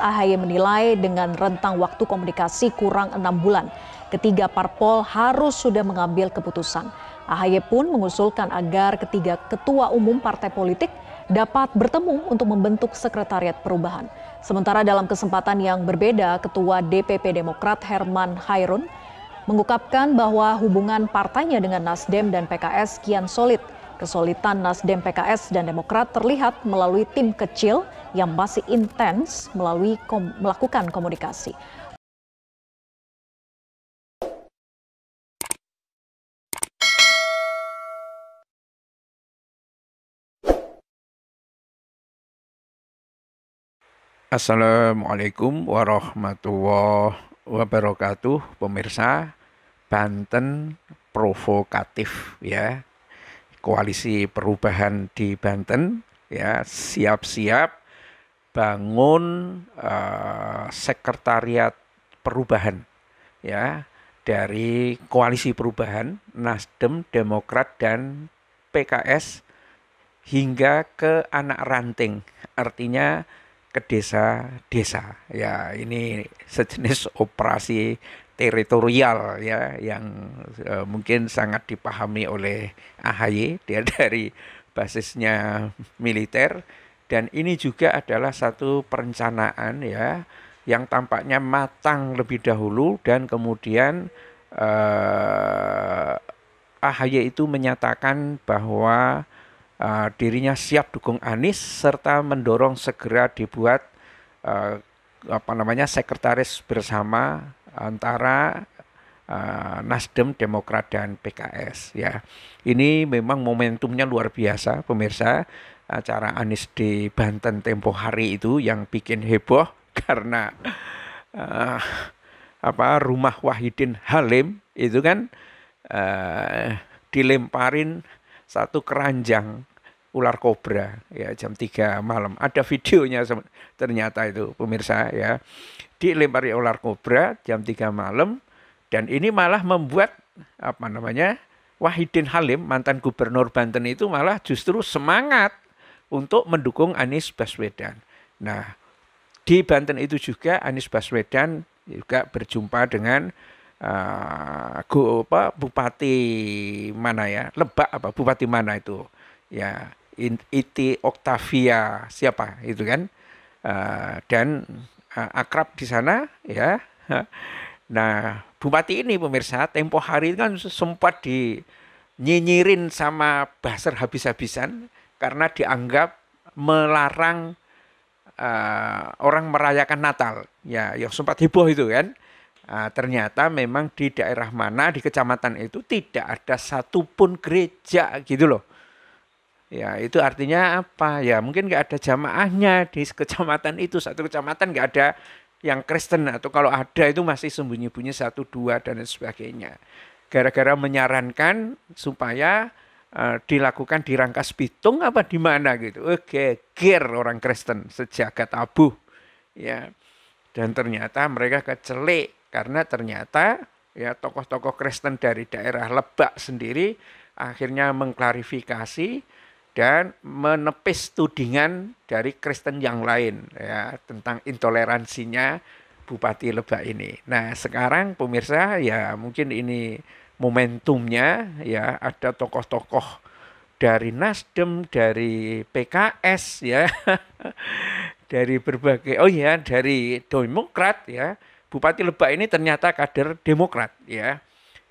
Ahy menilai dengan rentang waktu komunikasi kurang enam bulan, ketiga parpol harus sudah mengambil keputusan. Ahy pun mengusulkan agar ketiga ketua umum partai politik dapat bertemu untuk membentuk sekretariat perubahan. Sementara dalam kesempatan yang berbeda, Ketua DPP Demokrat Herman Hairun mengungkapkan bahwa hubungan partainya dengan Nasdem dan PKS kian solid. Kesulitan Nasdem, PKS, dan Demokrat terlihat melalui tim kecil yang masih intens melalui kom melakukan komunikasi. Assalamualaikum warahmatullahi wabarakatuh, pemirsa. Banten provokatif ya. Koalisi perubahan di Banten ya siap-siap bangun uh, sekretariat perubahan ya dari koalisi perubahan Nasdem, Demokrat dan PKS hingga ke anak ranting. Artinya ke desa-desa. Ya, ini sejenis operasi teritorial ya yang uh, mungkin sangat dipahami oleh AHY dia dari basisnya militer dan ini juga adalah satu perencanaan ya yang tampaknya matang lebih dahulu dan kemudian eh, AHY itu menyatakan bahwa eh, dirinya siap dukung Anies serta mendorong segera dibuat eh, apa namanya sekretaris bersama antara uh, Nasdem, Demokrat dan PKS ya. Ini memang momentumnya luar biasa pemirsa acara Anies di Banten tempo hari itu yang bikin heboh karena uh, apa rumah Wahidin Halim itu kan uh, dilemparin satu keranjang ular kobra ya jam 3 malam. Ada videonya ternyata itu pemirsa ya. Dilempari ular kobra jam 3 malam dan ini malah membuat apa namanya? Wahidin Halim mantan gubernur Banten itu malah justru semangat untuk mendukung Anies Baswedan. Nah, di Banten itu juga Anies Baswedan juga berjumpa dengan uh, Go, apa, Bupati mana ya Lebak apa Bupati mana itu ya Iti Octavia siapa itu kan uh, dan uh, akrab di sana ya nah Bupati ini pemirsa tempo hari kan sempat di nyinyirin sama Baser habis-habisan karena dianggap melarang uh, orang merayakan Natal. Ya, yang sempat heboh itu kan. Uh, ternyata memang di daerah mana di kecamatan itu tidak ada satupun gereja gitu loh. Ya itu artinya apa? Ya mungkin nggak ada jamaahnya di kecamatan itu. Satu kecamatan nggak ada yang Kristen atau kalau ada itu masih sembunyi-bunyi satu dua dan sebagainya. Gara-gara menyarankan supaya Eh, dilakukan di Rangkas Bitung apa di mana gitu. Oke, eh, gear orang Kristen sejagat abu ya. Dan ternyata mereka kecelik karena ternyata ya tokoh-tokoh Kristen dari daerah Lebak sendiri akhirnya mengklarifikasi dan menepis tudingan dari Kristen yang lain ya tentang intoleransinya Bupati Lebak ini. Nah, sekarang pemirsa ya mungkin ini momentumnya ya ada tokoh-tokoh dari Nasdem, dari PKS ya. dari berbagai oh ya dari Demokrat ya. Bupati Lebak ini ternyata kader Demokrat ya.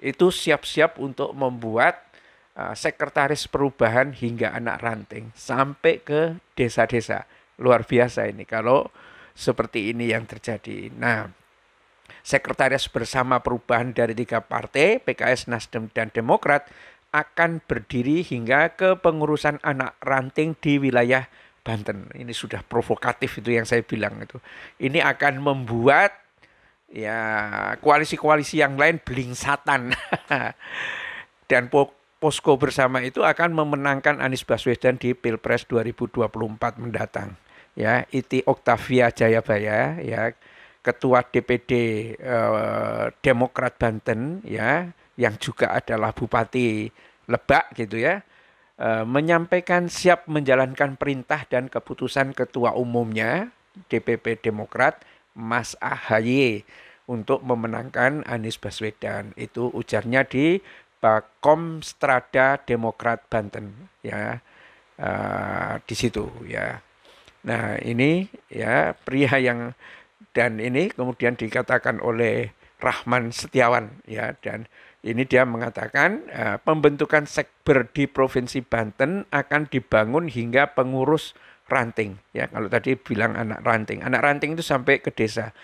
Itu siap-siap untuk membuat uh, sekretaris perubahan hingga anak ranting sampai ke desa-desa. Luar biasa ini kalau seperti ini yang terjadi. Nah, Sekretaris bersama perubahan dari tiga partai, PKS, Nasdem, dan Demokrat, akan berdiri hingga ke pengurusan anak ranting di wilayah Banten. Ini sudah provokatif itu yang saya bilang itu. Ini akan membuat ya koalisi-koalisi yang lain belingsatan. Dan posko bersama itu akan memenangkan Anies Baswedan di Pilpres 2024 mendatang. Ya, Iti Oktavia Jayabaya ya ketua DPD eh, Demokrat Banten ya yang juga adalah Bupati Lebak gitu ya eh, menyampaikan siap menjalankan perintah dan keputusan ketua umumnya DPP Demokrat Mas Ahaye untuk memenangkan Anies Baswedan itu ujarnya di Bakom Strada Demokrat Banten ya eh, di situ ya nah ini ya pria yang dan ini kemudian dikatakan oleh Rahman Setiawan ya dan ini dia mengatakan uh, pembentukan sekber di Provinsi Banten akan dibangun hingga pengurus ranting ya kalau tadi bilang anak ranting anak ranting itu sampai ke desa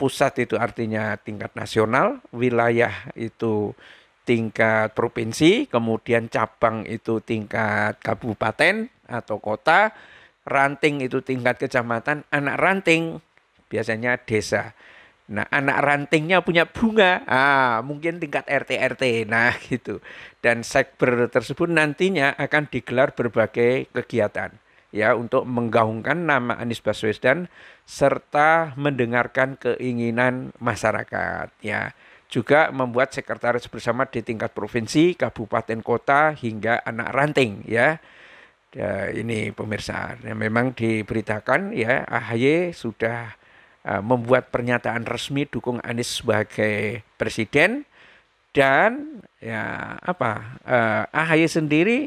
pusat itu artinya tingkat nasional wilayah itu tingkat provinsi kemudian cabang itu tingkat kabupaten atau kota ranting itu tingkat kecamatan anak ranting biasanya desa. Nah, anak rantingnya punya bunga, ah, mungkin tingkat RT RT. Nah, gitu. Dan sekber tersebut nantinya akan digelar berbagai kegiatan ya untuk menggaungkan nama Anies Baswedan serta mendengarkan keinginan masyarakat ya juga membuat sekretaris bersama di tingkat provinsi, kabupaten, kota hingga anak ranting ya. ya ini pemirsa, ya, memang diberitakan ya AHY sudah Eh, membuat pernyataan resmi dukung Anies sebagai presiden dan ya apa eh, AHY sendiri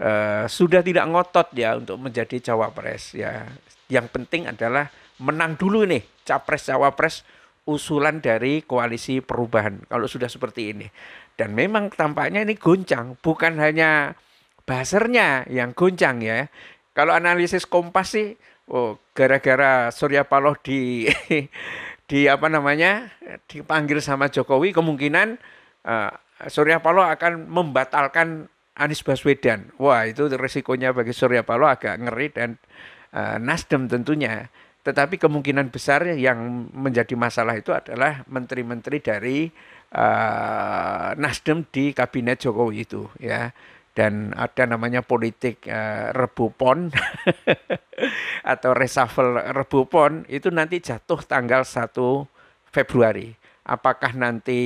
eh, sudah tidak ngotot ya untuk menjadi cawapres ya yang penting adalah menang dulu nih capres cawapres usulan dari koalisi perubahan kalau sudah seperti ini dan memang tampaknya ini goncang bukan hanya basernya yang goncang ya kalau analisis kompas sih oh gara-gara Surya Paloh di di apa namanya dipanggil sama Jokowi kemungkinan uh, Surya Paloh akan membatalkan Anies Baswedan. Wah, itu resikonya bagi Surya Paloh agak ngeri dan uh, Nasdem tentunya. Tetapi kemungkinan besar yang menjadi masalah itu adalah menteri-menteri dari uh, Nasdem di kabinet Jokowi itu ya dan ada namanya politik uh, rebu pon atau reshuffle rebu pon itu nanti jatuh tanggal 1 Februari. Apakah nanti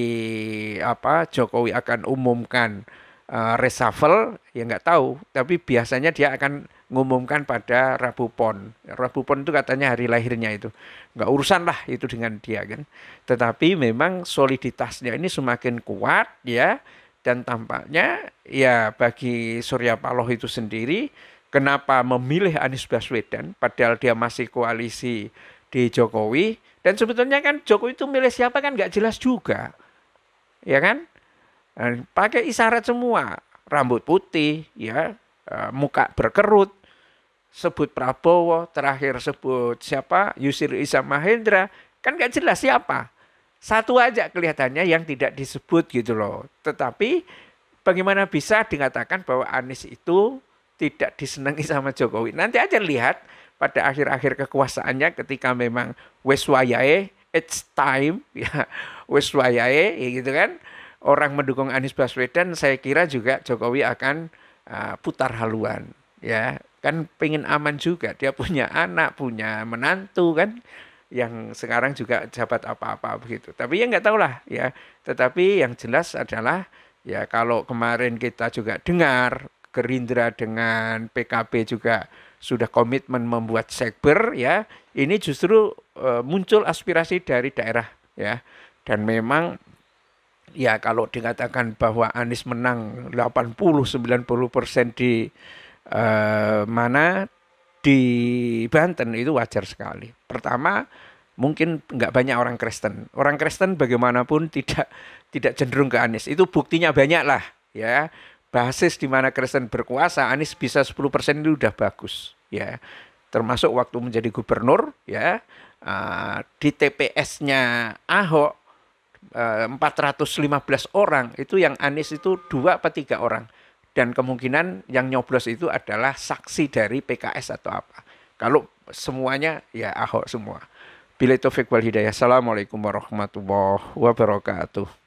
apa Jokowi akan umumkan uh, reshuffle ya nggak tahu, tapi biasanya dia akan ngumumkan pada Rabu Pon. Rabu Pon itu katanya hari lahirnya itu. Nggak urusan lah itu dengan dia kan. Tetapi memang soliditasnya ini semakin kuat ya dan tampaknya ya bagi Surya Paloh itu sendiri kenapa memilih Anies Baswedan padahal dia masih koalisi di Jokowi dan sebetulnya kan Jokowi itu milih siapa kan nggak jelas juga ya kan dan pakai isyarat semua rambut putih ya e, muka berkerut sebut Prabowo terakhir sebut siapa Yusril Isa Mahendra kan nggak jelas siapa satu aja kelihatannya yang tidak disebut gitu loh. Tetapi bagaimana bisa dikatakan bahwa Anies itu tidak disenangi sama Jokowi. Nanti aja lihat pada akhir-akhir kekuasaannya ketika memang weswayae, it's time ya weswayae, ya gitu kan. Orang mendukung Anies Baswedan saya kira juga Jokowi akan uh, putar haluan ya kan pengen aman juga dia punya anak punya menantu kan yang sekarang juga jabat apa-apa begitu. Tapi ya nggak tahulah ya. Tetapi yang jelas adalah ya kalau kemarin kita juga dengar Gerindra dengan PKB juga sudah komitmen membuat sekber ya. Ini justru uh, muncul aspirasi dari daerah ya. Dan memang ya kalau dikatakan bahwa Anies menang 80 90 persen di uh, mana di Banten itu wajar sekali. Pertama, mungkin nggak banyak orang Kristen. Orang Kristen bagaimanapun tidak tidak cenderung ke Anies. Itu buktinya banyak lah, ya. Basis di mana Kristen berkuasa, Anies bisa 10% persen itu udah bagus, ya. Termasuk waktu menjadi gubernur, ya. Uh, di TPS-nya Ahok 415 eh, orang, itu yang Anies itu dua atau tiga orang dan kemungkinan yang nyoblos itu adalah saksi dari PKS atau apa. Kalau semuanya ya Ahok semua. Bila itu Fiqbal Hidayah. Assalamualaikum warahmatullahi wabarakatuh.